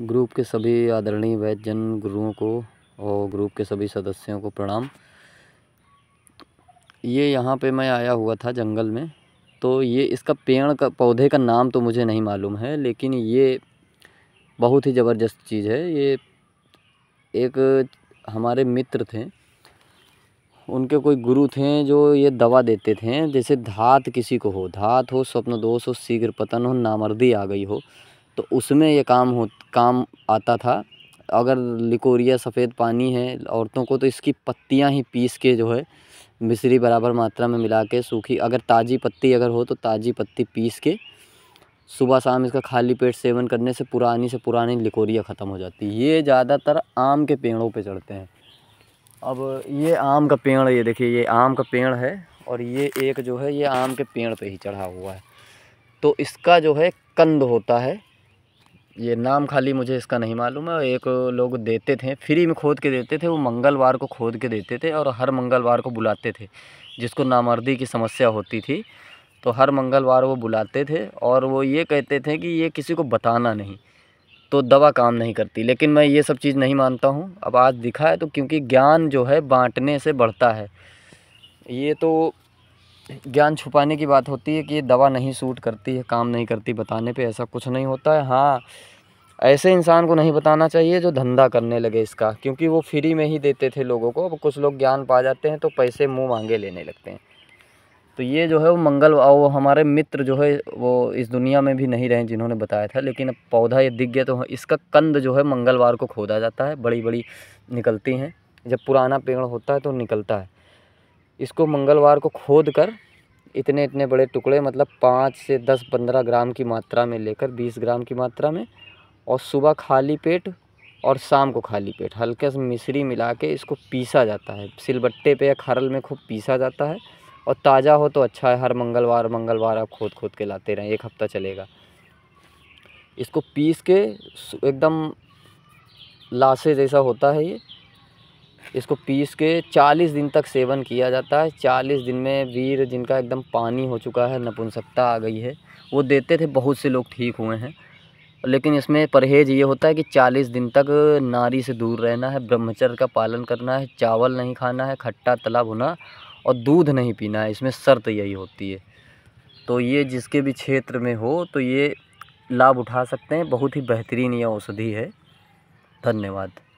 group के सभी आदरणीय वैद्यजन गुरुओं को और ग्रुप के सभी सदस्यों को प्रणाम ये यहाँ पे मैं आया हुआ था जंगल में तो ये इसका पेड़ का पौधे का नाम तो मुझे नहीं मालूम है लेकिन ये बहुत ही ज़बरदस्त चीज़ है ये एक हमारे मित्र थे उनके कोई गुरु थे जो ये दवा देते थे जैसे धात किसी को हो धात हो स्वप्न दोष हो शीघ्र पतन हो नामर्दी आ गई हो तो उसमें ये काम हो काम आता था अगर लिकोरिया सफ़ेद पानी है औरतों को तो इसकी पत्तियां ही पीस के जो है मिश्री बराबर मात्रा में मिला के सूखी अगर ताज़ी पत्ती अगर हो तो ताज़ी पत्ती पीस के सुबह शाम इसका खाली पेट सेवन करने से पुरानी से पुरानी लिकोरिया ख़त्म हो जाती है ये ज़्यादातर आम के पेड़ों पे चढ़ते हैं अब ये आम का पेड़ ये देखिए ये आम का पेड़ है और ये एक जो है ये आम के पेड़ पे ही चढ़ा हुआ है तो इसका जो है कंद होता है ये नाम खाली मुझे इसका नहीं मालूम है एक लोग देते थे फ्री में खोद के देते थे वो मंगलवार को खोद के देते थे और हर मंगलवार को बुलाते थे जिसको नामर्दी की समस्या होती थी तो हर मंगलवार वो बुलाते थे और वो ये कहते थे कि ये किसी को बताना नहीं तो दवा काम नहीं करती लेकिन मैं ये सब चीज़ नहीं मानता हूँ अब आज दिखा है तो क्योंकि ज्ञान जो है बाँटने से बढ़ता है ये तो ज्ञान छुपाने की बात होती है कि ये दवा नहीं सूट करती है काम नहीं करती बताने पे ऐसा कुछ नहीं होता है हाँ ऐसे इंसान को नहीं बताना चाहिए जो धंधा करने लगे इसका क्योंकि वो फ्री में ही देते थे लोगों को अब कुछ लोग ज्ञान पा जाते हैं तो पैसे मुँह मांगे लेने लगते हैं तो ये जो है वो मंगल और हमारे मित्र जो है वो इस दुनिया में भी नहीं रहे जिन्होंने बताया था लेकिन अब पौधा ये दिख गया तो इसका कंद जो है मंगलवार को खोदा जाता है बड़ी बड़ी निकलती हैं जब पुराना पेड़ होता है तो निकलता है इसको मंगलवार को खोद कर इतने इतने बड़े टुकड़े मतलब पाँच से दस पंद्रह ग्राम की मात्रा में लेकर बीस ग्राम की मात्रा में और सुबह खाली पेट और शाम को खाली पेट हल्के से मिश्री मिला के इसको पीसा जाता है सिलबट्टे पे या खरल में खूब पीसा जाता है और ताज़ा हो तो अच्छा है हर मंगलवार मंगलवार आप खोद खोद के लाते रहें एक हफ़्ता चलेगा इसको पीस के एकदम लाशे जैसा होता है ये इसको पीस के 40 दिन तक सेवन किया जाता है 40 दिन में वीर जिनका एकदम पानी हो चुका है नपुंसकता आ गई है वो देते थे बहुत से लोग ठीक हुए हैं लेकिन इसमें परहेज ये होता है कि 40 दिन तक नारी से दूर रहना है ब्रह्मचर्य का पालन करना है चावल नहीं खाना है खट्टा तला भुना और दूध नहीं पीना है इसमें शर्त यही होती है तो ये जिसके भी क्षेत्र में हो तो ये लाभ उठा सकते हैं बहुत ही बेहतरीन यह औषधि है धन्यवाद